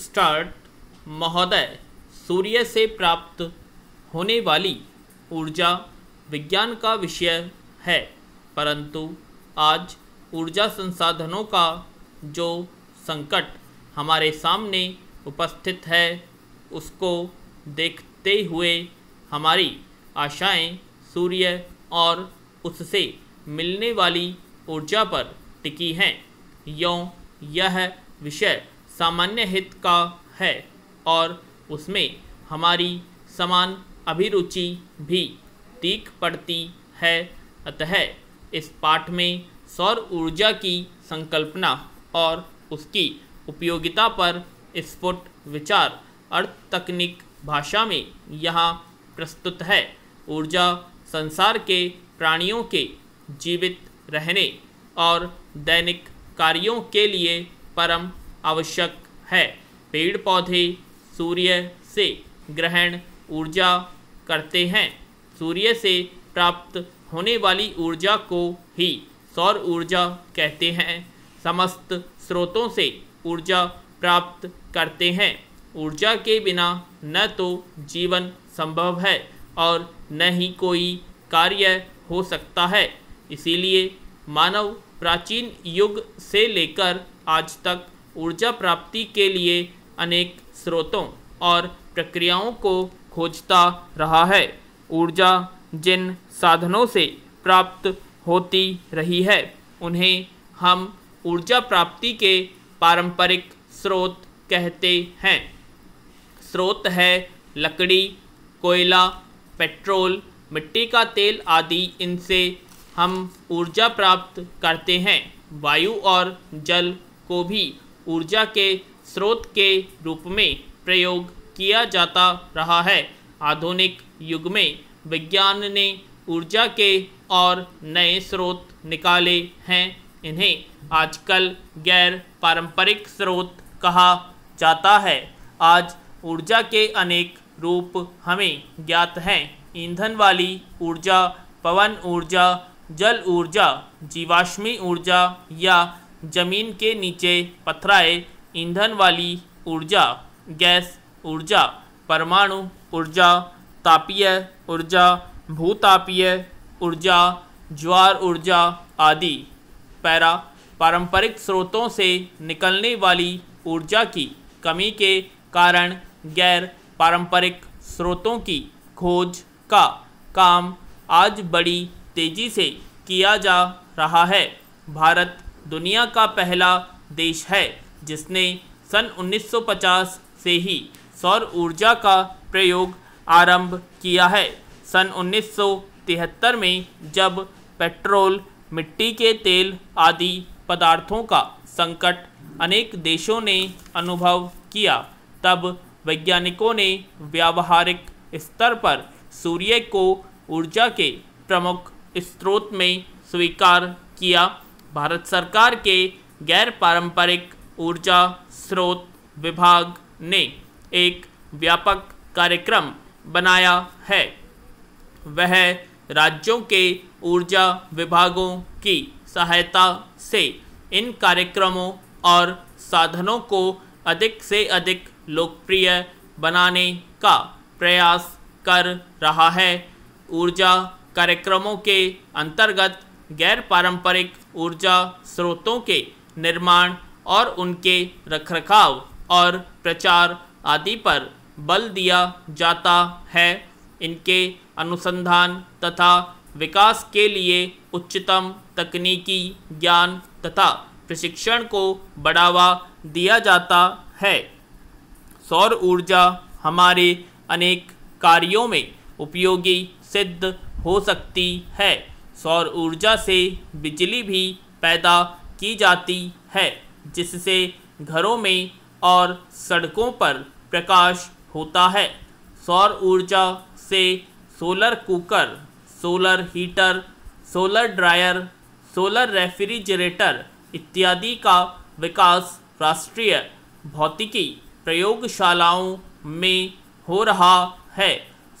start महोदय सूर्य से प्राप्त होने वाली ऊर्जा विज्ञान का विषय है परंतु आज ऊर्जा संसाधनों का जो संकट हमारे सामने उपस्थित है उसको देखते हुए हमारी आशाएं सूर्य और उससे मिलने वाली ऊर्जा पर टिकी हैं यों यह विषय सामान्य हित का है और उसमें हमारी समान अभिरुचि भी तीख पड़ती है अतः इस पाठ में सौर ऊर्जा की संकल्पना और उसकी उपयोगिता पर स्फुट विचार अर्थ तकनीक भाषा में यहाँ प्रस्तुत है ऊर्जा संसार के प्राणियों के जीवित रहने और दैनिक कार्यों के लिए परम आवश्यक है पेड़ पौधे सूर्य से ग्रहण ऊर्जा करते हैं सूर्य से प्राप्त होने वाली ऊर्जा को ही सौर ऊर्जा कहते हैं समस्त स्रोतों से ऊर्जा प्राप्त करते हैं ऊर्जा के बिना न तो जीवन संभव है और न ही कोई कार्य हो सकता है इसीलिए मानव प्राचीन युग से लेकर आज तक ऊर्जा प्राप्ति के लिए अनेक स्रोतों और प्रक्रियाओं को खोजता रहा है ऊर्जा जिन साधनों से प्राप्त होती रही है उन्हें हम ऊर्जा प्राप्ति के पारंपरिक स्रोत कहते हैं स्रोत है लकड़ी कोयला पेट्रोल मिट्टी का तेल आदि इनसे हम ऊर्जा प्राप्त करते हैं वायु और जल को भी ऊर्जा के स्रोत के रूप में प्रयोग किया जाता रहा है आधुनिक युग में विज्ञान ने ऊर्जा के और नए स्रोत निकाले हैं इन्हें आजकल गैर पारंपरिक स्रोत कहा जाता है आज ऊर्जा के अनेक रूप हमें ज्ञात हैं ईंधन वाली ऊर्जा पवन ऊर्जा जल ऊर्जा जीवाश्मी ऊर्जा या जमीन के नीचे पथराए ईंधन वाली ऊर्जा गैस ऊर्जा परमाणु ऊर्जा तापीय ऊर्जा भूतापीय ऊर्जा ज्वार ऊर्जा आदि पैरा पारंपरिक स्रोतों से निकलने वाली ऊर्जा की कमी के कारण गैर पारंपरिक स्रोतों की खोज का काम आज बड़ी तेज़ी से किया जा रहा है भारत दुनिया का पहला देश है जिसने सन 1950 से ही सौर ऊर्जा का प्रयोग आरंभ किया है सन 1973 में जब पेट्रोल मिट्टी के तेल आदि पदार्थों का संकट अनेक देशों ने अनुभव किया तब वैज्ञानिकों ने व्यावहारिक स्तर पर सूर्य को ऊर्जा के प्रमुख स्रोत में स्वीकार किया भारत सरकार के गैर पारंपरिक ऊर्जा स्रोत विभाग ने एक व्यापक कार्यक्रम बनाया है वह राज्यों के ऊर्जा विभागों की सहायता से इन कार्यक्रमों और साधनों को अधिक से अधिक लोकप्रिय बनाने का प्रयास कर रहा है ऊर्जा कार्यक्रमों के अंतर्गत गैर पारंपरिक ऊर्जा स्रोतों के निर्माण और उनके रखरखाव और प्रचार आदि पर बल दिया जाता है इनके अनुसंधान तथा विकास के लिए उच्चतम तकनीकी ज्ञान तथा प्रशिक्षण को बढ़ावा दिया जाता है सौर ऊर्जा हमारे अनेक कार्यों में उपयोगी सिद्ध हो सकती है सौर ऊर्जा से बिजली भी पैदा की जाती है जिससे घरों में और सड़कों पर प्रकाश होता है सौर ऊर्जा से solar cooker solar heater solar dryer solar refrigerator इत्यादि का विकास राष्ट्रीय भौतिकी प्रयोगशालाओं में हो रहा है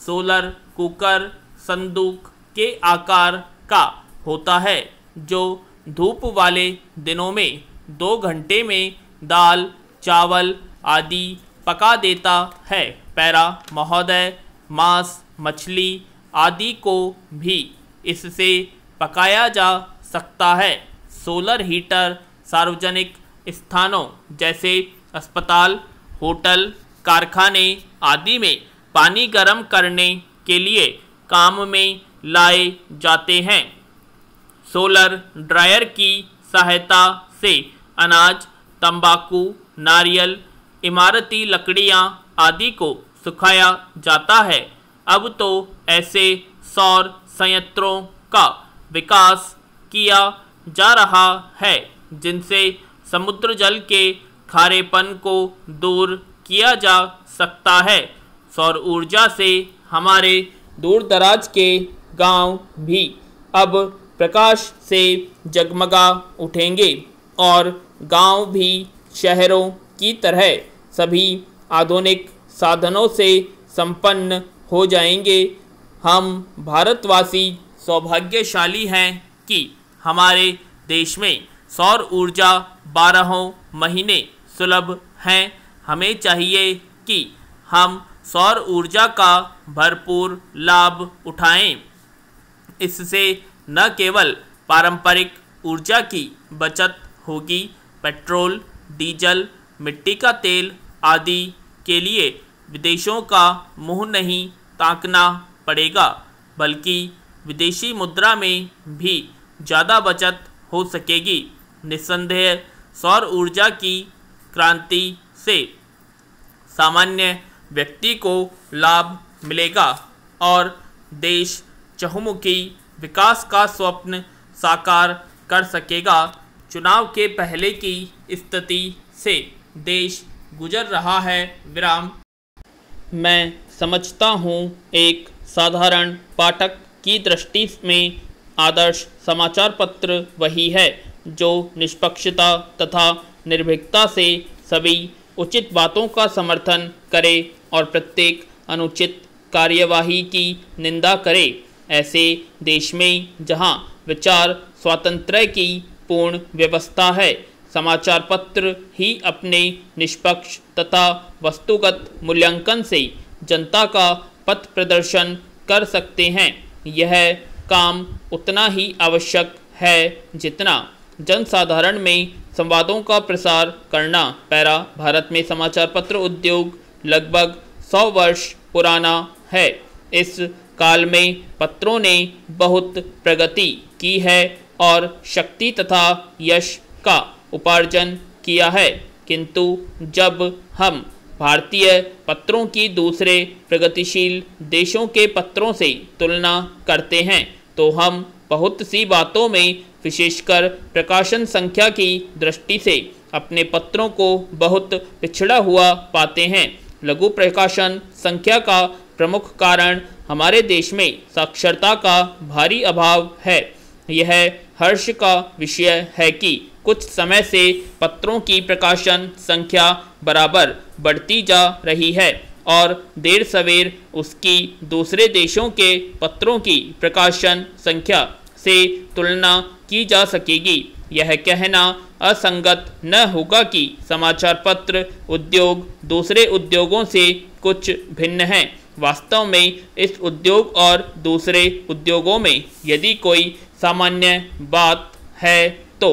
सोलर कुकर संदूक के आकार का होता है जो धूप वाले दिनों में दो घंटे में दाल चावल आदि पका देता है पैरा महोदय मांस मछली आदि को भी इससे पकाया जा सकता है सोलर हीटर सार्वजनिक स्थानों जैसे अस्पताल होटल कारखाने आदि में पानी गर्म करने के लिए काम में लाए जाते हैं सोलर ड्रायर की सहायता से अनाज तंबाकू, नारियल इमारती लकड़ियाँ आदि को सुखाया जाता है अब तो ऐसे सौर संयंत्रों का विकास किया जा रहा है जिनसे समुद्र जल के खारेपन को दूर किया जा सकता है सौर ऊर्जा से हमारे दूर दराज के गांव भी अब प्रकाश से जगमगा उठेंगे और गांव भी शहरों की तरह सभी आधुनिक साधनों से संपन्न हो जाएंगे हम भारतवासी सौभाग्यशाली हैं कि हमारे देश में सौर ऊर्जा बारहों महीने सुलभ हैं हमें चाहिए कि हम सौर ऊर्जा का भरपूर लाभ उठाएं इससे न केवल पारंपरिक ऊर्जा की बचत होगी पेट्रोल डीजल मिट्टी का तेल आदि के लिए विदेशों का मुंह नहीं ताकना पड़ेगा बल्कि विदेशी मुद्रा में भी ज़्यादा बचत हो सकेगी निस्संदेह सौर ऊर्जा की क्रांति से सामान्य व्यक्ति को लाभ मिलेगा और देश चहुमुखी विकास का स्वप्न साकार कर सकेगा चुनाव के पहले की स्थिति से देश गुजर रहा है विराम मैं समझता हूँ एक साधारण पाठक की दृष्टि में आदर्श समाचार पत्र वही है जो निष्पक्षता तथा निर्भीकता से सभी उचित बातों का समर्थन करे और प्रत्येक अनुचित कार्यवाही की निंदा करे ऐसे देश में जहां विचार स्वातंत्र की पूर्ण व्यवस्था है समाचार पत्र ही अपने निष्पक्ष तथा वस्तुगत मूल्यांकन से जनता का पथ प्रदर्शन कर सकते हैं यह काम उतना ही आवश्यक है जितना जनसाधारण में संवादों का प्रसार करना पैरा भारत में समाचार पत्र उद्योग लगभग सौ वर्ष पुराना है इस काल में पत्रों ने बहुत प्रगति की है और शक्ति तथा यश का उपार्जन किया है किंतु जब हम भारतीय पत्रों की दूसरे प्रगतिशील देशों के पत्रों से तुलना करते हैं तो हम बहुत सी बातों में विशेषकर प्रकाशन संख्या की दृष्टि से अपने पत्रों को बहुत पिछड़ा हुआ पाते हैं लघु प्रकाशन संख्या का प्रमुख कारण हमारे देश में साक्षरता का भारी अभाव है यह हर्ष का विषय है कि कुछ समय से पत्रों की प्रकाशन संख्या बराबर बढ़ती जा रही है और देर सवेर उसकी दूसरे देशों के पत्रों की प्रकाशन संख्या से तुलना की जा सकेगी यह कहना असंगत न होगा कि समाचार पत्र उद्योग दूसरे उद्योगों से कुछ भिन्न हैं वास्तव में इस उद्योग और दूसरे उद्योगों में यदि कोई सामान्य बात है तो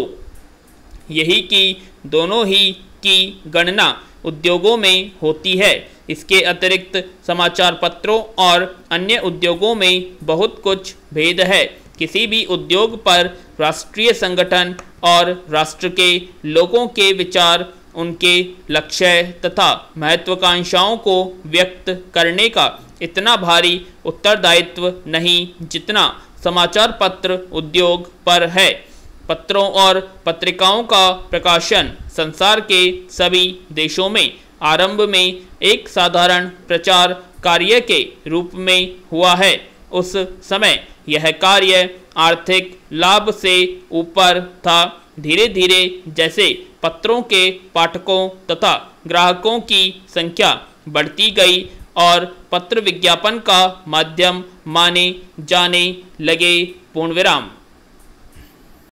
यही कि दोनों ही की गणना उद्योगों में होती है इसके अतिरिक्त समाचार पत्रों और अन्य उद्योगों में बहुत कुछ भेद है किसी भी उद्योग पर राष्ट्रीय संगठन और राष्ट्र के लोगों के विचार उनके लक्ष्य तथा महत्वाकांक्षाओं को व्यक्त करने का इतना भारी उत्तरदायित्व नहीं जितना समाचार पत्र उद्योग पर है पत्रों और पत्रिकाओं का प्रकाशन संसार के सभी देशों में आरंभ में एक साधारण प्रचार कार्य के रूप में हुआ है उस समय यह कार्य आर्थिक लाभ से ऊपर था धीरे धीरे जैसे पत्रों के पाठकों तथा ग्राहकों की संख्या बढ़ती गई और पत्र विज्ञापन का माध्यम माने जाने लगे पूर्ण विराम